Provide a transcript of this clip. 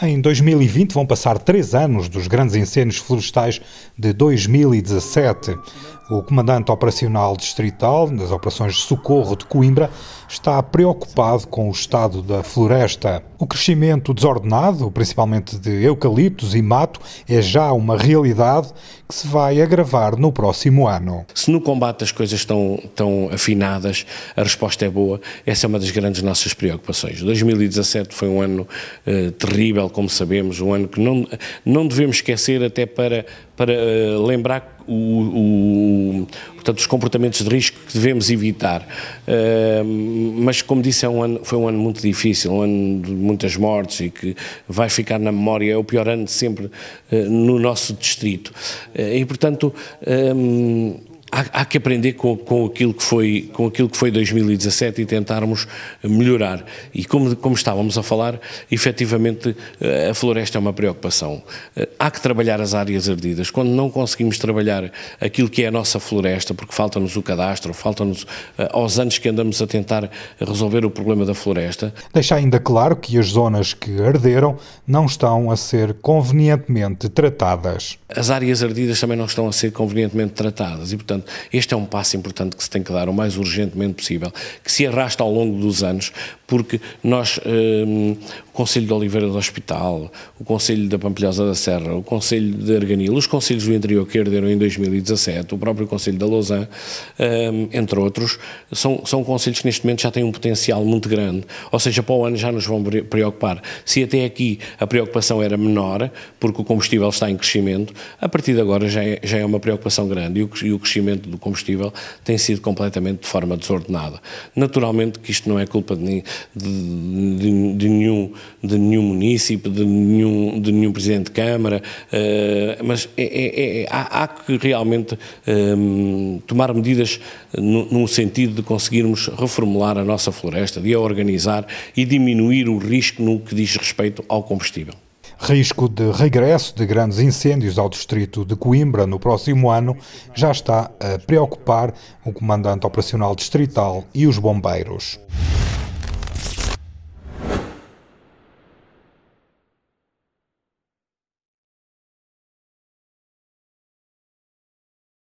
Em 2020 vão passar três anos dos grandes incêndios florestais de 2017. O comandante operacional distrital das operações de socorro de Coimbra está preocupado com o estado da floresta. O crescimento desordenado, principalmente de eucaliptos e mato, é já uma realidade que se vai agravar no próximo ano. Se no combate as coisas estão, tão afinadas, a resposta é boa, essa é uma das grandes nossas preocupações. 2017 foi um ano eh, terrível, como sabemos, um ano que não, não devemos esquecer até para para uh, lembrar o, o, portanto, os comportamentos de risco que devemos evitar. Uh, mas, como disse, é um ano, foi um ano muito difícil, um ano de muitas mortes e que vai ficar na memória, é o pior ano de sempre uh, no nosso distrito. e, portanto, há, há, que aprender com, com, aquilo que foi, com aquilo que foi 2017 e tentarmos melhorar. E como, como estávamos a falar, efetivamente eh, a floresta é uma preocupação. Eh, há que trabalhar as áreas ardidas. Quando não conseguimos trabalhar aquilo que é a nossa floresta, porque falta-nos o cadastro, falta-nos eh, aos anos que andamos a tentar resolver o problema da floresta. Deixa ainda claro que as zonas que arderam não estão a ser convenientemente tratadas. As áreas ardidas também não estão a ser convenientemente tratadas e, portanto, Portanto, este é um passo importante que se tem que dar o mais urgentemente possível, que se arrasta ao longo dos anos, porque nós, um, o Conselho de Oliveira do Hospital, o Conselho da Pampilhosa da Serra, o Conselho de Arganil, os Conselhos do Interior que herderam em 2017, o próprio Conselho da Lausanne, um, entre outros, são, são conselhos que neste momento já têm um potencial muito grande, ou seja, para o ano já nos vão preocupar. Se até aqui a preocupação era menor, porque o combustível está em crescimento, a partir de agora já é, já é uma preocupação grande e o, e o crescimento abastecimento do combustível tem sido completamente de forma desordenada. Naturalmente que isto não é culpa de, de, de, de nenhum, de nenhum município, de nenhum, de nenhum presidente de Câmara, uh, mas é, é, é, é, há, há, que realmente um, ehm, tomar medidas no, num sentido de conseguirmos reformular a nossa floresta, de a organizar e diminuir o risco no que diz respeito ao combustível. Risco de regresso de grandes incêndios ao distrito de Coimbra no próximo ano já está a preocupar o comandante operacional distrital e os bombeiros.